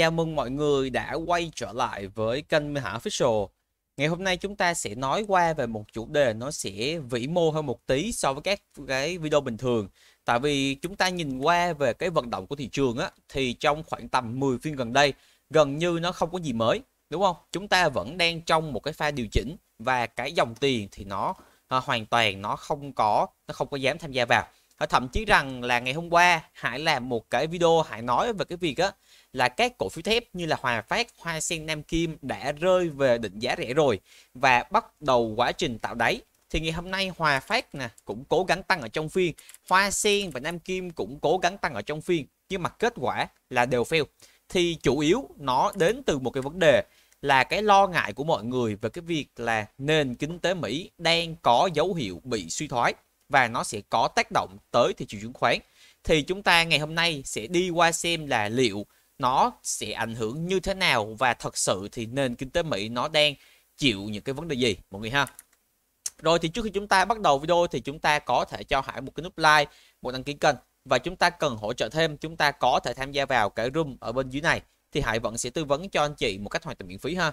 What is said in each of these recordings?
Chào mừng mọi người đã quay trở lại với kênh Minh Hải Official. Ngày hôm nay chúng ta sẽ nói qua về một chủ đề nó sẽ vĩ mô hơn một tí so với các cái video bình thường. Tại vì chúng ta nhìn qua về cái vận động của thị trường á thì trong khoảng tầm 10 phiên gần đây gần như nó không có gì mới, đúng không? Chúng ta vẫn đang trong một cái pha điều chỉnh và cái dòng tiền thì nó à, hoàn toàn nó không có nó không có dám tham gia vào Ờ, thậm chí rằng là ngày hôm qua Hải làm một cái video Hải nói về cái việc á là các cổ phiếu thép như là Hòa Phát, Hoa Sen, Nam Kim đã rơi về định giá rẻ rồi và bắt đầu quá trình tạo đáy thì ngày hôm nay Hòa Phát nè cũng cố gắng tăng ở trong phiên, Hoa Sen và Nam Kim cũng cố gắng tăng ở trong phiên nhưng mà kết quả là đều fail. Thì chủ yếu nó đến từ một cái vấn đề là cái lo ngại của mọi người về cái việc là nền kinh tế Mỹ đang có dấu hiệu bị suy thoái và nó sẽ có tác động tới thị trường chứng khoán. Thì chúng ta ngày hôm nay sẽ đi qua xem là liệu nó sẽ ảnh hưởng như thế nào và thật sự thì nền kinh tế Mỹ nó đang chịu những cái vấn đề gì mọi người ha. Rồi thì trước khi chúng ta bắt đầu video thì chúng ta có thể cho Hải một cái nút like, một đăng ký kênh và chúng ta cần hỗ trợ thêm chúng ta có thể tham gia vào cái room ở bên dưới này thì Hải vẫn sẽ tư vấn cho anh chị một cách hoàn toàn miễn phí ha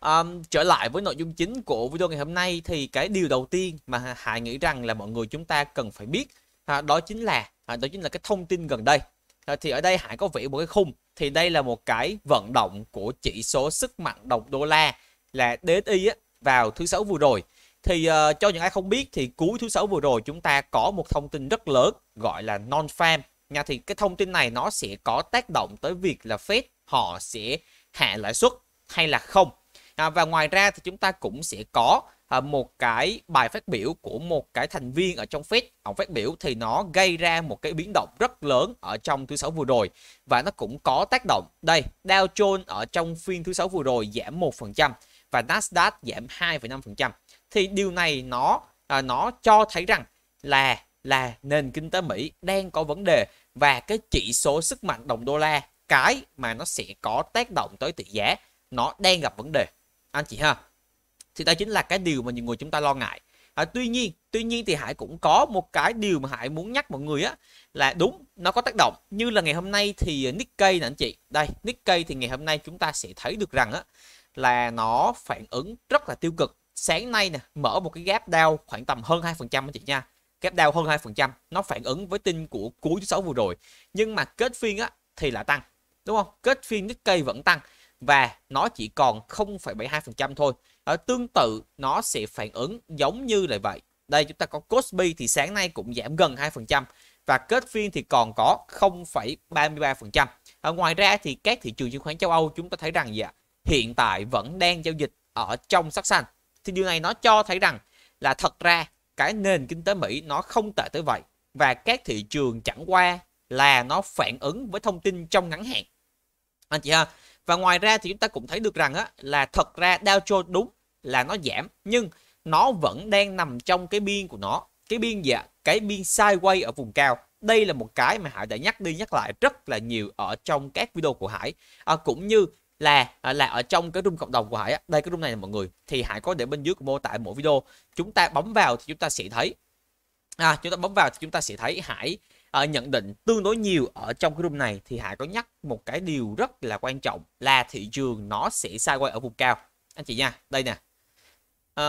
um, trở lại với nội dung chính của video ngày hôm nay thì cái điều đầu tiên mà Hải nghĩ rằng là mọi người chúng ta cần phải biết à, đó chính là à, đó chính là cái thông tin gần đây à, thì ở đây Hải có vẽ một cái khung thì đây là một cái vận động của chỉ số sức mạnh đồng đô la là DSI á, vào thứ sáu vừa rồi thì uh, cho những ai không biết thì cuối thứ sáu vừa rồi chúng ta có một thông tin rất lớn gọi là non farm nha thì cái thông tin này nó sẽ có tác động tới việc là Fed họ sẽ hạ lãi suất hay là không à, và ngoài ra thì chúng ta cũng sẽ có à, một cái bài phát biểu của một cái thành viên ở trong Fed ông phát biểu thì nó gây ra một cái biến động rất lớn ở trong thứ sáu vừa rồi và nó cũng có tác động đây Dow Jones ở trong phiên thứ sáu vừa rồi giảm 1% và Nasdaq giảm 2,5% thì điều này nó à, nó cho thấy rằng là là nền kinh tế Mỹ đang có vấn đề và cái chỉ số sức mạnh đồng đô la cái mà nó sẽ có tác động tới tỷ giá nó đang gặp vấn đề anh chị ha thì đó chính là cái điều mà nhiều người chúng ta lo ngại à, tuy nhiên tuy nhiên thì hải cũng có một cái điều mà hải muốn nhắc mọi người á là đúng nó có tác động như là ngày hôm nay thì Nikkei nè anh chị đây Nikkei thì ngày hôm nay chúng ta sẽ thấy được rằng á là nó phản ứng rất là tiêu cực sáng nay nè mở một cái gap down khoảng tầm hơn 2% anh chị nha gap down hơn 2% nó phản ứng với tin của cuối thứ sáu vừa rồi nhưng mà kết phiên á thì là tăng đúng không kết phiên Nikkei vẫn tăng và nó chỉ còn 0,72% thôi. Ở ờ, tương tự nó sẽ phản ứng giống như là vậy. Đây chúng ta có Cosby thì sáng nay cũng giảm gần 2% và kết phiên thì còn có 0,33%. Ở ờ, ngoài ra thì các thị trường chứng khoán châu Âu chúng ta thấy rằng gì ạ? Hiện tại vẫn đang giao dịch ở trong sắc xanh. Thì điều này nó cho thấy rằng là thật ra cái nền kinh tế Mỹ nó không tệ tới vậy và các thị trường chẳng qua là nó phản ứng với thông tin trong ngắn hạn. Anh chị ha, và ngoài ra thì chúng ta cũng thấy được rằng á, là thật ra Dow Jones đúng là nó giảm nhưng nó vẫn đang nằm trong cái biên của nó. Cái biên dạ Cái biên sideways ở vùng cao. Đây là một cái mà Hải đã nhắc đi nhắc lại rất là nhiều ở trong các video của Hải. À, cũng như là à, là ở trong cái room cộng đồng của Hải á, đây cái room này là mọi người thì Hải có để bên dưới của mô tả mỗi video. Chúng ta bấm vào thì chúng ta sẽ thấy à, chúng ta bấm vào thì chúng ta sẽ thấy Hải ở ờ, nhận định tương đối nhiều ở trong cái room này thì Hải có nhắc một cái điều rất là quan trọng là thị trường nó sẽ sai quay ở vùng cao anh chị nha đây nè à,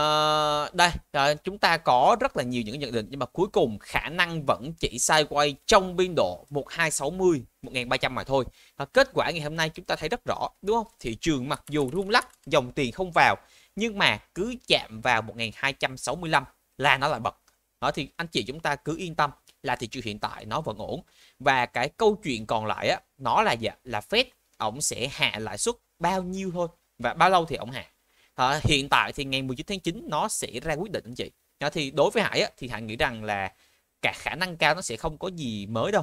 đây à, chúng ta có rất là nhiều những nhận định nhưng mà cuối cùng khả năng vẫn chỉ sai quay trong biên độ 1260 1300 mà thôi à, kết quả ngày hôm nay chúng ta thấy rất rõ đúng không thị trường mặc dù rung lắc dòng tiền không vào nhưng mà cứ chạm vào 1265 là nó lại bật đó thì anh chị chúng ta cứ yên tâm là thị trường hiện tại nó vẫn ổn và cái câu chuyện còn lại á nó là gì là Fed ổng sẽ hạ lãi suất bao nhiêu thôi và bao lâu thì ổng hạ à, hiện tại thì ngày 19 tháng 9 nó sẽ ra quyết định anh chị à, thì đối với Hải á, thì Hải nghĩ rằng là cả khả năng cao nó sẽ không có gì mới đâu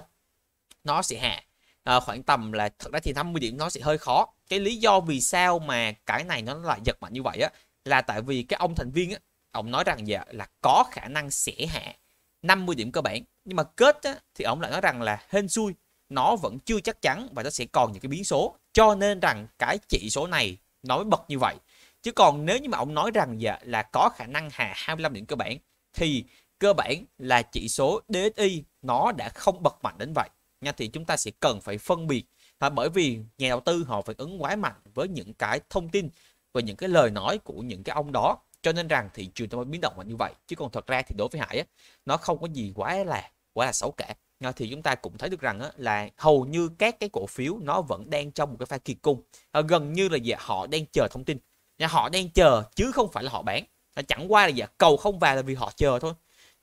nó sẽ hạ à, khoảng tầm là thật ra thì 50 điểm nó sẽ hơi khó cái lý do vì sao mà cái này nó lại giật mạnh như vậy á là tại vì cái ông thành viên á ông nói rằng dạ là có khả năng sẽ hạ 50 điểm cơ bản nhưng mà kết á, thì ông lại nói rằng là hên xui nó vẫn chưa chắc chắn và nó sẽ còn những cái biến số cho nên rằng cái chỉ số này nó mới bật như vậy chứ còn nếu như mà ông nói rằng dạ, là có khả năng hạ 25 điểm cơ bản thì cơ bản là chỉ số DSI nó đã không bật mạnh đến vậy nha thì chúng ta sẽ cần phải phân biệt à, bởi vì nhà đầu tư họ phải ứng quá mạnh với những cái thông tin và những cái lời nói của những cái ông đó cho nên rằng thị trường nó mới biến động mạnh như vậy chứ còn thật ra thì đối với Hải á, nó không có gì quá là quá là xấu cả ờ, thì chúng ta cũng thấy được rằng á, là hầu như các cái cổ phiếu nó vẫn đang trong một cái pha kỳ cung à, gần như là gì họ đang chờ thông tin nhà họ đang chờ chứ không phải là họ bán là ờ, chẳng qua là gì cầu không vào là vì họ chờ thôi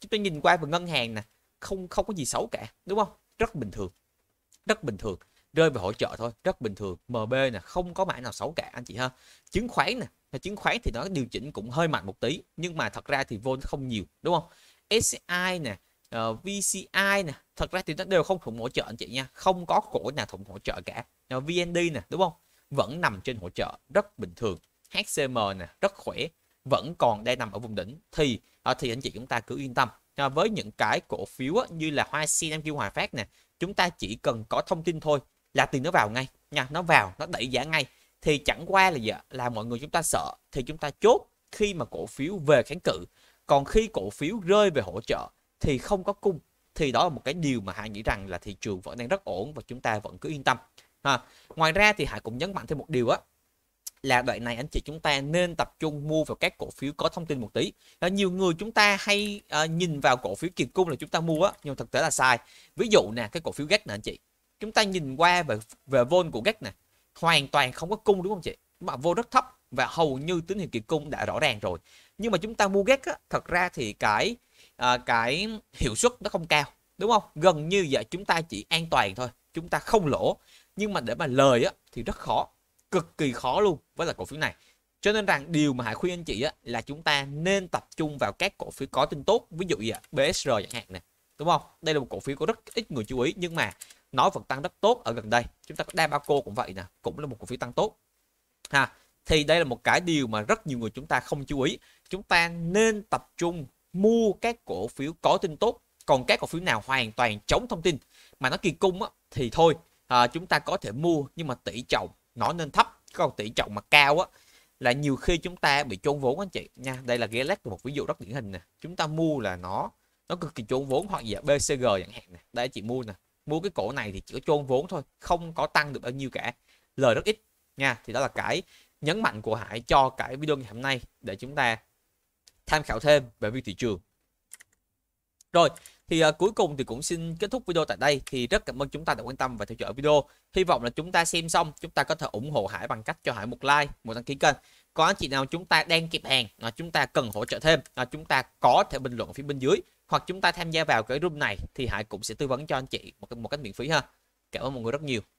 chúng ta nhìn qua về ngân hàng nè không không có gì xấu cả đúng không rất bình thường rất bình thường rơi vào hỗ trợ thôi rất bình thường MB nè không có mã nào xấu cả anh chị ha chứng khoán nè chứng khoán thì nó điều chỉnh cũng hơi mạnh một tí nhưng mà thật ra thì vốn không nhiều đúng không SCI nè uh, ờ, VCI nè thật ra thì nó đều không thủng hỗ trợ anh chị nha không có cổ nào thủng hỗ trợ cả uh, ờ, VND nè đúng không vẫn nằm trên hỗ trợ rất bình thường HCM nè rất khỏe vẫn còn đang nằm ở vùng đỉnh thì uh, thì anh chị chúng ta cứ yên tâm à, với những cái cổ phiếu á, như là Hoa Sen Nam Kim Hòa Phát nè chúng ta chỉ cần có thông tin thôi là tiền nó vào ngay nha nó vào nó đẩy giá ngay thì chẳng qua là gì, là mọi người chúng ta sợ thì chúng ta chốt khi mà cổ phiếu về kháng cự còn khi cổ phiếu rơi về hỗ trợ thì không có cung thì đó là một cái điều mà Hải nghĩ rằng là thị trường vẫn đang rất ổn và chúng ta vẫn cứ yên tâm ha. ngoài ra thì Hải cũng nhấn mạnh thêm một điều á là đoạn này anh chị chúng ta nên tập trung mua vào các cổ phiếu có thông tin một tí là nhiều người chúng ta hay uh, nhìn vào cổ phiếu kiệt cung là chúng ta mua á nhưng thực tế là sai ví dụ nè cái cổ phiếu gắt nè anh chị chúng ta nhìn qua về về vôn của gách này hoàn toàn không có cung đúng không chị mà vô rất thấp và hầu như tín hiệu kỳ cung đã rõ ràng rồi nhưng mà chúng ta mua gác á, thật ra thì cái à, cái hiệu suất nó không cao đúng không gần như vậy chúng ta chỉ an toàn thôi chúng ta không lỗ nhưng mà để mà lời á, thì rất khó cực kỳ khó luôn với là cổ phiếu này cho nên rằng điều mà hải khuyên anh chị á, là chúng ta nên tập trung vào các cổ phiếu có tin tốt ví dụ gì ạ BSR chẳng hạn này đúng không đây là một cổ phiếu có rất ít người chú ý nhưng mà nó vẫn tăng rất tốt ở gần đây chúng ta có Dabaco cũng vậy nè cũng là một cổ phiếu tăng tốt ha thì đây là một cái điều mà rất nhiều người chúng ta không chú ý chúng ta nên tập trung mua các cổ phiếu có tin tốt còn các cổ phiếu nào hoàn toàn chống thông tin mà nó kỳ cung á, thì thôi à, chúng ta có thể mua nhưng mà tỷ trọng nó nên thấp còn tỷ trọng mà cao á là nhiều khi chúng ta bị chôn vốn anh chị nha đây là Galax một ví dụ rất điển hình nè chúng ta mua là nó nó cực kỳ chôn vốn hoặc là BCG chẳng hạn nè đây chị mua nè mua cái cổ này thì chỉ có chôn vốn thôi không có tăng được bao nhiêu cả lời rất ít nha thì đó là cái nhấn mạnh của Hải cho cái video ngày hôm nay để chúng ta tham khảo thêm về việc thị trường rồi thì uh, cuối cùng thì cũng xin kết thúc video tại đây thì rất cảm ơn chúng ta đã quan tâm và theo dõi video hy vọng là chúng ta xem xong chúng ta có thể ủng hộ Hải bằng cách cho Hải một like một đăng ký kênh có anh chị nào chúng ta đang kịp hàng mà chúng ta cần hỗ trợ thêm là chúng ta có thể bình luận ở phía bên dưới hoặc chúng ta tham gia vào cái room này thì Hải cũng sẽ tư vấn cho anh chị một, một cách miễn phí ha. Cảm ơn mọi người rất nhiều.